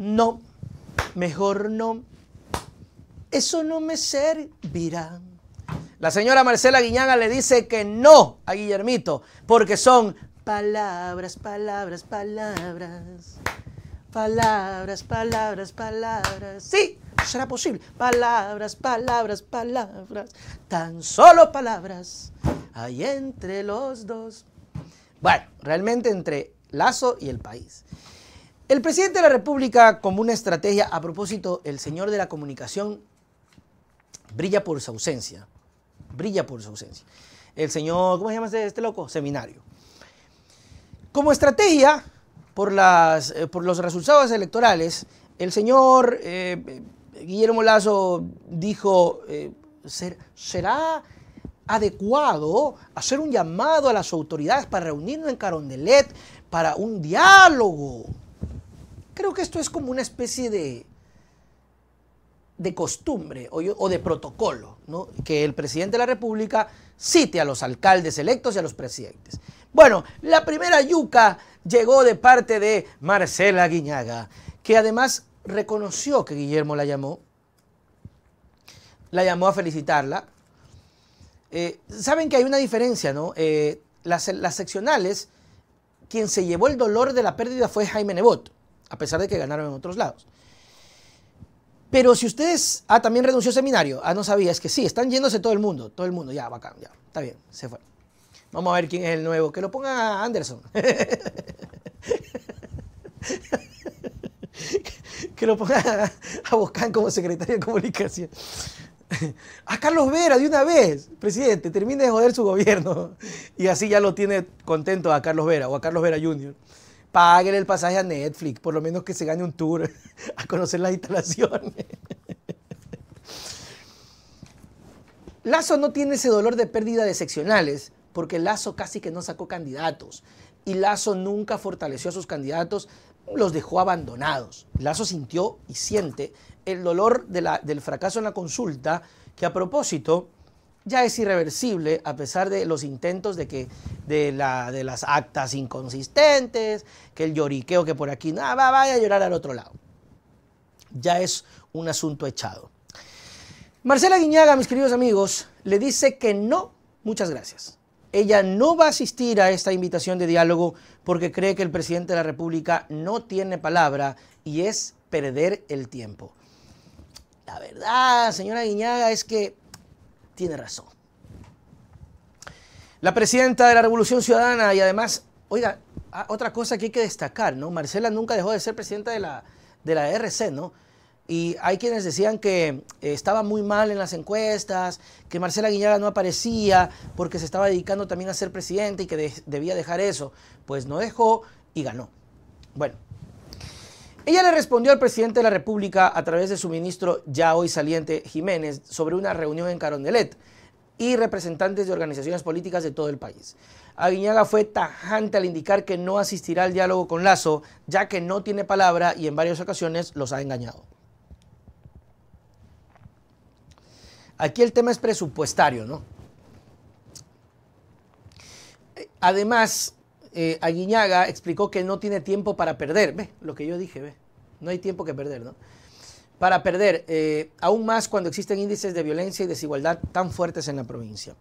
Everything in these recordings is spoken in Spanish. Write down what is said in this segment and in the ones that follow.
No, mejor no. Eso no me servirá. La señora Marcela Guiñaga le dice que no a Guillermito, porque son palabras, palabras, palabras. Palabras, palabras, palabras. Sí, será posible. Palabras, palabras, palabras. Tan solo palabras hay entre los dos. Bueno, realmente entre Lazo y el país. El presidente de la República, como una estrategia, a propósito, el señor de la comunicación brilla por su ausencia. Brilla por su ausencia. El señor, ¿cómo se llama este, este loco? Seminario. Como estrategia, por, las, eh, por los resultados electorales, el señor eh, Guillermo Lazo dijo, eh, ¿será adecuado hacer un llamado a las autoridades para reunirnos en Carondelet para un diálogo? Creo que esto es como una especie de, de costumbre o, de protocolo, que el presidente de la República cite a los alcaldes electos y a los presidentes. Bueno, la primera yuca llegó de parte de Marcela Guiñaga, que además reconoció que Guillermo la llamó, la llamó a felicitarla. Eh, Saben que hay una diferencia, ¿no? Eh, las, seccionales, quien se llevó el dolor de la pérdida fue Jaime Nevot a pesar de que ganaron en otros lados. Pero si ustedes, ah, también renunció seminario, ah, no sabía, es que sí, están yéndose todo el mundo, todo el mundo, ya, bacán, ya, está bien, se fue. Vamos a ver quién es el nuevo, que lo ponga Anderson. que lo ponga a Boscán como secretario de comunicación. A Carlos Vera de una vez, presidente, termine de joder su gobierno. Y así ya lo tiene contento a Carlos Vera o a Carlos Vera Jr. Páguenle el pasaje a Netflix, por lo menos que se gane un tour a conocer las instalaciones. Lazo no tiene ese dolor de pérdida de seccionales, porque Lazo casi que no sacó candidatos y Lazo nunca fortaleció a sus candidatos, los dejó abandonados. Lazo sintió y siente el dolor del fracaso en la consulta, que a propósito, ya es irreversible a pesar de los intentos de que de, la, de las actas inconsistentes, que el lloriqueo que por aquí, nada, vaya a llorar al otro lado. Ya es un asunto echado. Marcela Guiñaga, mis queridos amigos, le dice que no, muchas gracias. Ella no va a asistir a esta invitación de diálogo porque cree que el presidente de la República no tiene palabra y es perder el tiempo. La verdad, señora Guiñaga, es que tiene razón. La presidenta de la Revolución Ciudadana y además, oiga, ah, otra cosa que hay que destacar, ¿no? Marcela nunca dejó de ser presidenta de la, de la RC, ¿no? Y hay quienes decían que eh, estaba muy mal en las encuestas, que Marcela Guiñaga no aparecía porque se estaba dedicando también a ser presidente y que debía dejar eso. Pues no dejó y ganó. Bueno, ella le respondió al presidente de la República a través de su ministro ya hoy saliente Jiménez sobre una reunión en Carondelet y representantes de organizaciones políticas de todo el país. Aguiñaga fue tajante al indicar que no asistirá al diálogo con Lazo, ya que no tiene palabra y en varias ocasiones los ha engañado. Aquí el tema es presupuestario, ¿no? Además, eh, Aguiñaga explicó que no tiene tiempo para perder. Ve, lo que yo dije, ve. No hay tiempo que perder, ¿no? Para perder, eh, aún más cuando existen índices de violencia y desigualdad tan fuertes en la provincia.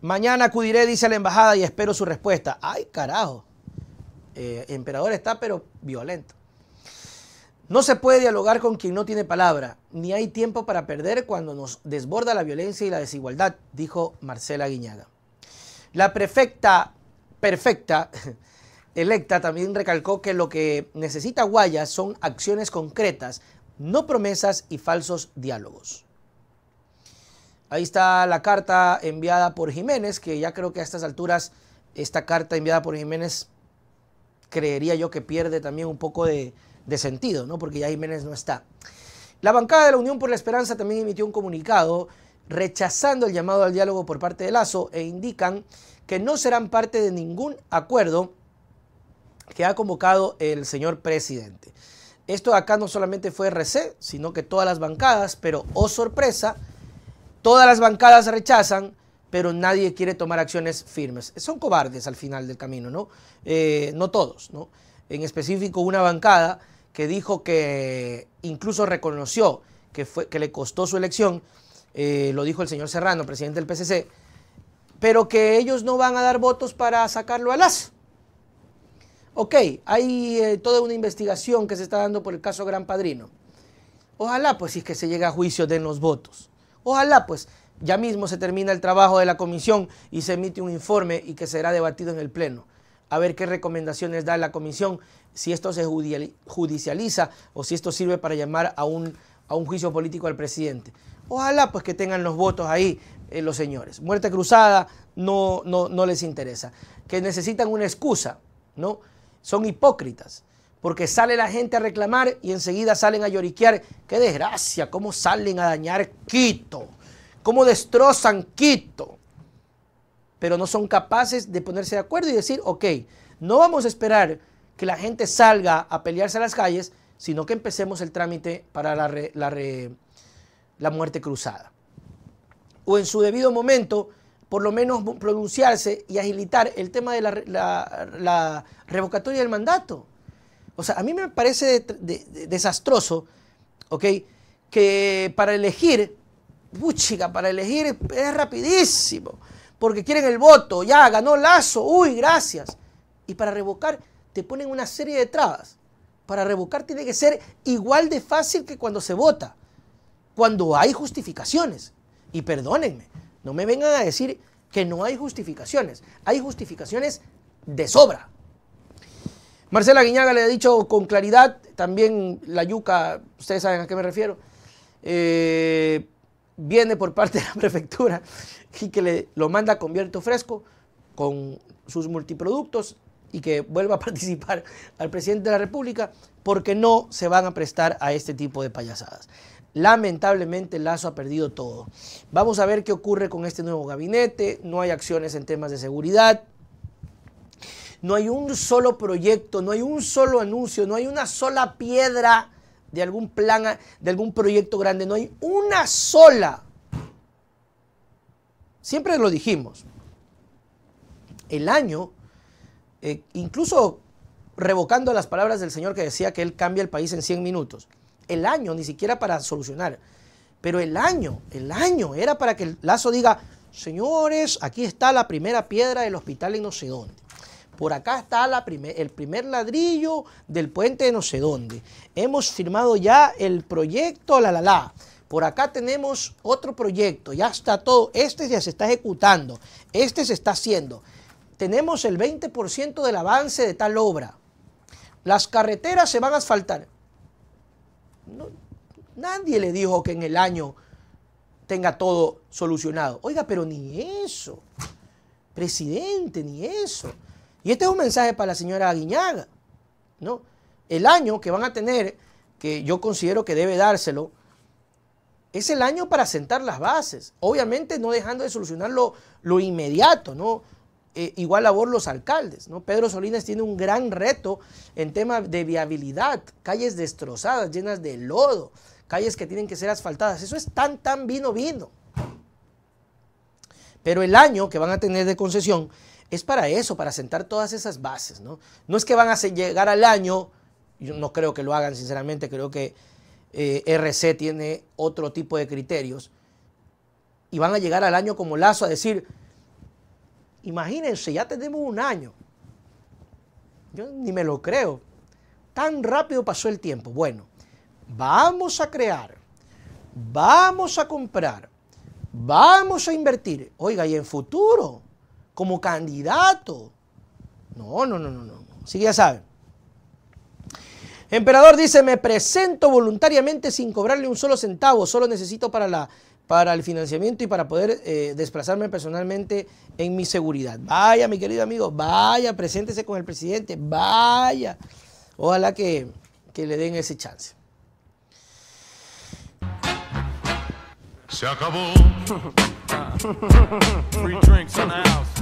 Mañana acudiré, dice la embajada, y espero su respuesta. ¡Ay, carajo! Eh, emperador está, pero violento. No se puede dialogar con quien no tiene palabra, ni hay tiempo para perder cuando nos desborda la violencia y la desigualdad, dijo Marcela Guiñaga. La prefecta perfecta, electa también recalcó que lo que necesita Guayas son acciones concretas, no promesas y falsos diálogos. Ahí está la carta enviada por Jiménez, que ya creo que a estas alturas esta carta enviada por Jiménez creería yo que pierde también un poco de, de sentido, ¿no? porque ya Jiménez no está. La bancada de la Unión por la Esperanza también emitió un comunicado rechazando el llamado al diálogo por parte de Lazo e indican que no serán parte de ningún acuerdo que ha convocado el señor presidente. Esto acá no solamente fue RC, sino que todas las bancadas, pero oh sorpresa, todas las bancadas rechazan, pero nadie quiere tomar acciones firmes. Son cobardes al final del camino, ¿no? Eh, no todos, ¿no? En específico una bancada que dijo que incluso reconoció que, fue, que le costó su elección eh, lo dijo el señor Serrano, presidente del PCC, pero que ellos no van a dar votos para sacarlo a las. Ok, hay eh, toda una investigación que se está dando por el caso Gran Padrino. Ojalá, pues, si es que se llegue a juicio, de los votos. Ojalá, pues, ya mismo se termina el trabajo de la comisión y se emite un informe y que será debatido en el Pleno. A ver qué recomendaciones da la comisión, si esto se judicializa o si esto sirve para llamar a un juicio político al presidente. Ojalá pues que tengan los votos ahí eh, los señores. Muerte cruzada no, no, les interesa. Que necesitan una excusa, ¿no? Son hipócritas porque sale la gente a reclamar y enseguida salen a lloriquear. ¡Qué desgracia! ¿Cómo salen a dañar Quito? ¿Cómo destrozan Quito? Pero no son capaces de ponerse de acuerdo y decir, ok, no vamos a esperar que la gente salga a pelearse a las calles, sino que empecemos el trámite para la, la, re, la muerte cruzada. O en su debido momento, por lo menos pronunciarse y agilitar el tema de la, revocatoria del mandato. O sea, a mí me parece desastroso, ¿ok? Que para elegir, buchiga, para elegir es rapidísimo, porque quieren el voto, ya ganó Lazo, uy, gracias. Y para revocar te ponen una serie de trabas. Para revocar tiene que ser igual de fácil que cuando se vota cuando hay justificaciones. Y perdónenme, no me vengan a decir que no hay justificaciones. Hay justificaciones de sobra. Marcela Guiñaga le ha dicho con claridad, también la yuca, ustedes saben a qué me refiero, eh, viene por parte de la prefectura y que le, lo manda con viento fresco, con sus multiproductos, y que vuelva a participar al presidente de la República, porque no se van a prestar a este tipo de payasadas. Lamentablemente Lazo ha perdido todo. Vamos a ver qué ocurre con este nuevo gabinete, no hay acciones en temas de seguridad, no hay un solo proyecto, no hay un solo anuncio, no hay una sola piedra de algún plan, de algún proyecto grande, no hay una sola. Siempre lo dijimos. El año eh, incluso revocando las palabras del señor que decía que él cambia el país en 100 minutos. El año, ni siquiera para solucionar. Pero el año, el año, era para que el Lazo diga, señores, aquí está la primera piedra del hospital en no sé dónde. Por acá está el primer ladrillo del puente de no sé dónde. Hemos firmado ya el proyecto, la la la. Por acá tenemos otro proyecto, ya está todo. Este ya se está ejecutando, este se está haciendo tenemos el 20% del avance de tal obra. Las carreteras se van a asfaltar. nadie le dijo que en el año tenga todo solucionado. Oiga, pero ni eso. Presidente, ni eso. Y este es un mensaje para la señora Aguiñaga. ¿no? El año que van a tener, que yo considero que debe dárselo, es el año para sentar las bases. Obviamente no dejando de solucionar lo, lo inmediato, ¿no? Eh, igual labor los alcaldes. ¿no? Pedro Solinas tiene un gran reto en tema de viabilidad, calles destrozadas, llenas de lodo, calles que tienen que ser asfaltadas. Eso es tan, tan vino, vino. Pero el año que van a tener de concesión es para eso, para sentar todas esas bases. No, no es que van a llegar al año, yo no creo que lo hagan, sinceramente, creo que eh, RC tiene otro tipo de criterios, y van a llegar al año como lazo a decir, Imagínense, ya tenemos un año. Yo ni me lo creo. Tan rápido pasó el tiempo. Bueno, vamos a crear, vamos a comprar, vamos a invertir. Oiga, y en futuro, como candidato. No, no, no, no, no. Así que ya saben. Emperador dice, me presento voluntariamente sin cobrarle un solo centavo, solo necesito para la para el financiamiento y para poder eh, desplazarme personalmente en mi seguridad. Vaya, mi querido amigo, vaya, preséntese con el presidente, vaya. Ojalá que, le den ese chance. Se acabó.